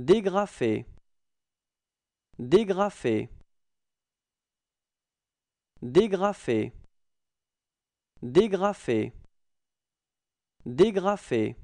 Dégrafé. Dégrafer. Dégrafer. Dégrafer. Dégrafer.